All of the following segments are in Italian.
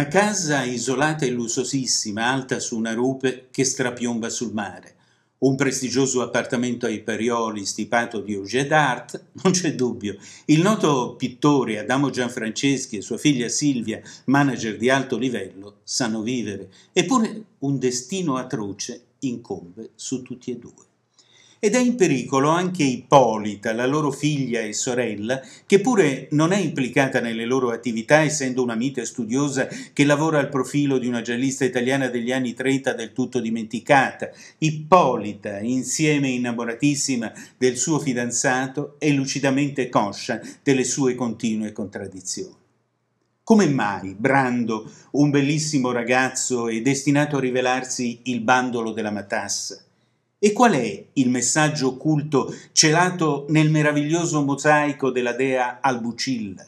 Una casa isolata e lussosissima, alta su una rupe che strapiomba sul mare. Un prestigioso appartamento ai Parioli stipato di Auger d'Art, non c'è dubbio. Il noto pittore Adamo Gianfranceschi e sua figlia Silvia, manager di alto livello, sanno vivere. Eppure un destino atroce incombe su tutti e due ed è in pericolo anche Ippolita, la loro figlia e sorella, che pure non è implicata nelle loro attività essendo una mite studiosa che lavora al profilo di una giallista italiana degli anni 30 del tutto dimenticata. Ippolita, insieme innamoratissima del suo fidanzato, è lucidamente conscia delle sue continue contraddizioni. Come mai Brando, un bellissimo ragazzo, è destinato a rivelarsi il bandolo della matassa? E qual è il messaggio occulto celato nel meraviglioso mosaico della dea Albucilla?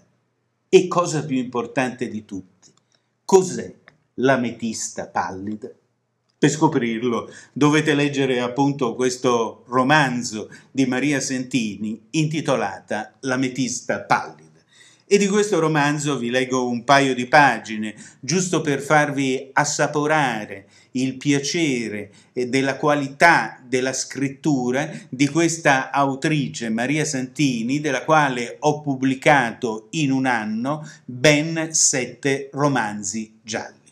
E cosa più importante di tutti, cos'è l'ametista pallida? Per scoprirlo dovete leggere appunto questo romanzo di Maria Sentini intitolata L'ametista pallida. E di questo romanzo vi leggo un paio di pagine, giusto per farvi assaporare il piacere della qualità della scrittura di questa autrice Maria Santini, della quale ho pubblicato in un anno ben sette romanzi gialli.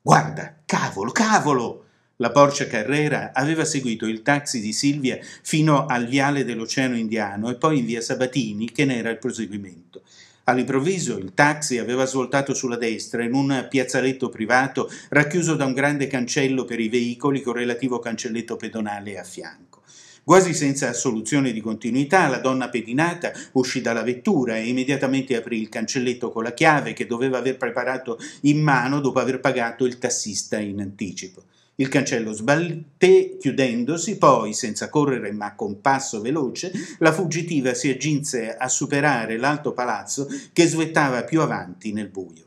Guarda, cavolo, cavolo! La Porsche Carrera aveva seguito il taxi di Silvia fino al viale dell'Oceano Indiano e poi in via Sabatini, che ne era il proseguimento. All'improvviso il taxi aveva svoltato sulla destra in un piazzaletto privato racchiuso da un grande cancello per i veicoli con relativo cancelletto pedonale a fianco. Quasi senza soluzione di continuità, la donna pedinata uscì dalla vettura e immediatamente aprì il cancelletto con la chiave che doveva aver preparato in mano dopo aver pagato il tassista in anticipo. Il cancello sbalté chiudendosi, poi, senza correre ma con passo veloce, la fuggitiva si agginse a superare l'alto palazzo che svettava più avanti nel buio.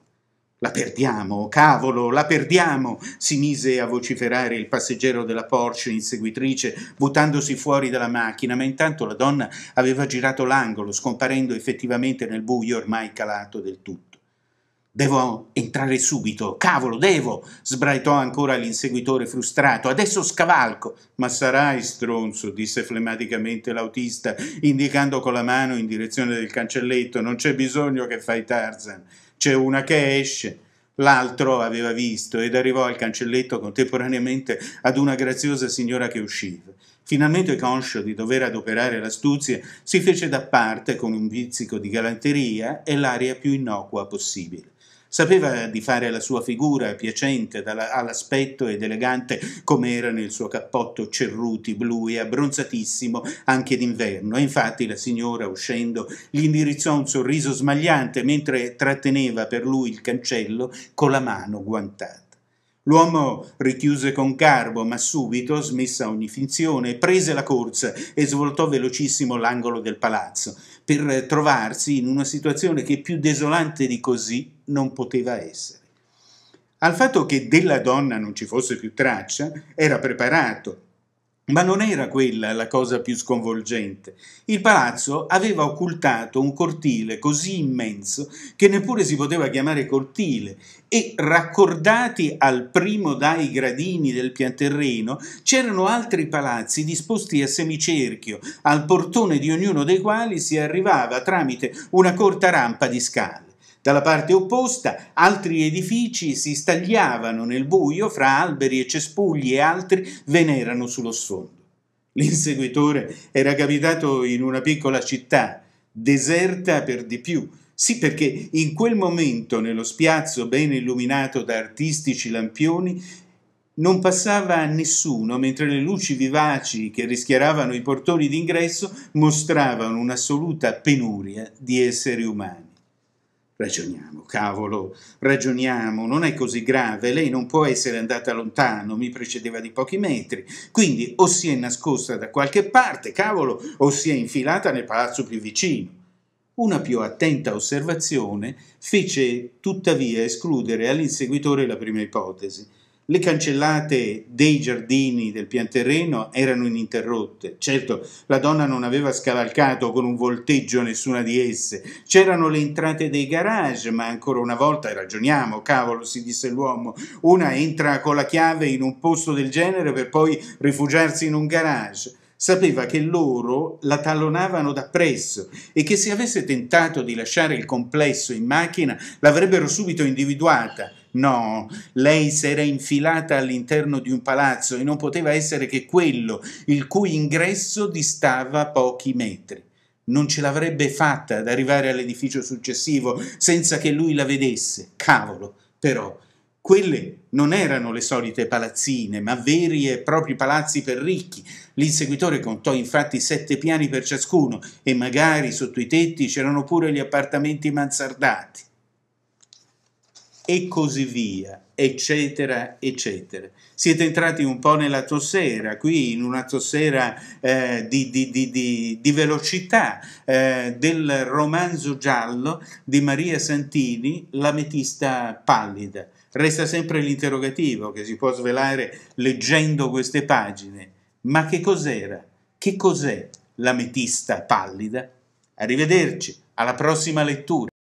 La perdiamo, cavolo, la perdiamo! si mise a vociferare il passeggero della Porsche inseguitrice, buttandosi fuori dalla macchina, ma intanto la donna aveva girato l'angolo, scomparendo effettivamente nel buio ormai calato del tutto. Devo entrare subito, cavolo, devo! sbraitò ancora l'inseguitore frustrato. Adesso scavalco! Ma sarai stronzo, disse flemmaticamente l'autista, indicando con la mano in direzione del cancelletto. Non c'è bisogno che fai Tarzan, c'è una che esce. L'altro aveva visto ed arrivò al cancelletto contemporaneamente ad una graziosa signora che usciva. Finalmente conscio di dover adoperare l'astuzia, si fece da parte con un pizzico di galanteria e l'aria più innocua possibile. Sapeva di fare la sua figura piacente all'aspetto ed elegante come era nel suo cappotto cerruti blu e abbronzatissimo anche d'inverno. E infatti la signora, uscendo, gli indirizzò un sorriso smagliante mentre tratteneva per lui il cancello con la mano guantata. L'uomo richiuse con garbo, ma subito, smessa ogni finzione, prese la corsa e svoltò velocissimo l'angolo del palazzo, per trovarsi in una situazione che più desolante di così non poteva essere. Al fatto che della donna non ci fosse più traccia, era preparato, ma non era quella la cosa più sconvolgente. Il palazzo aveva occultato un cortile così immenso che neppure si poteva chiamare cortile e raccordati al primo dai gradini del pianterreno c'erano altri palazzi disposti a semicerchio, al portone di ognuno dei quali si arrivava tramite una corta rampa di scale. Dalla parte opposta altri edifici si stagliavano nel buio fra alberi e cespugli e altri ve n'erano sullo sfondo. L'inseguitore era capitato in una piccola città, deserta per di più, sì, perché in quel momento, nello spiazzo ben illuminato da artistici lampioni, non passava nessuno, mentre le luci vivaci che rischiaravano i portoni d'ingresso mostravano un'assoluta penuria di esseri umani. Ragioniamo, cavolo, ragioniamo, non è così grave, lei non può essere andata lontano, mi precedeva di pochi metri, quindi o si è nascosta da qualche parte, cavolo, o si è infilata nel palazzo più vicino. Una più attenta osservazione fece tuttavia escludere all'inseguitore la prima ipotesi, le cancellate dei giardini del pian terreno erano ininterrotte. Certo, la donna non aveva scavalcato con un volteggio nessuna di esse. C'erano le entrate dei garage, ma ancora una volta ragioniamo, cavolo, si disse l'uomo. Una entra con la chiave in un posto del genere per poi rifugiarsi in un garage sapeva che loro la tallonavano da presso e che se avesse tentato di lasciare il complesso in macchina l'avrebbero subito individuata No, lei si era infilata all'interno di un palazzo e non poteva essere che quello, il cui ingresso distava pochi metri. Non ce l'avrebbe fatta ad arrivare all'edificio successivo senza che lui la vedesse. Cavolo, però, quelle non erano le solite palazzine, ma veri e propri palazzi per ricchi. L'inseguitore contò infatti sette piani per ciascuno e magari sotto i tetti c'erano pure gli appartamenti mansardati e così via, eccetera, eccetera. Siete entrati un po' nella tossera, qui in una tossera eh, di, di, di, di, velocità eh, del romanzo giallo di Maria Santini, L'ametista pallida. Resta sempre l'interrogativo che si può svelare leggendo queste pagine. Ma che cos'era? Che cos'è l'ametista pallida? Arrivederci, alla prossima lettura.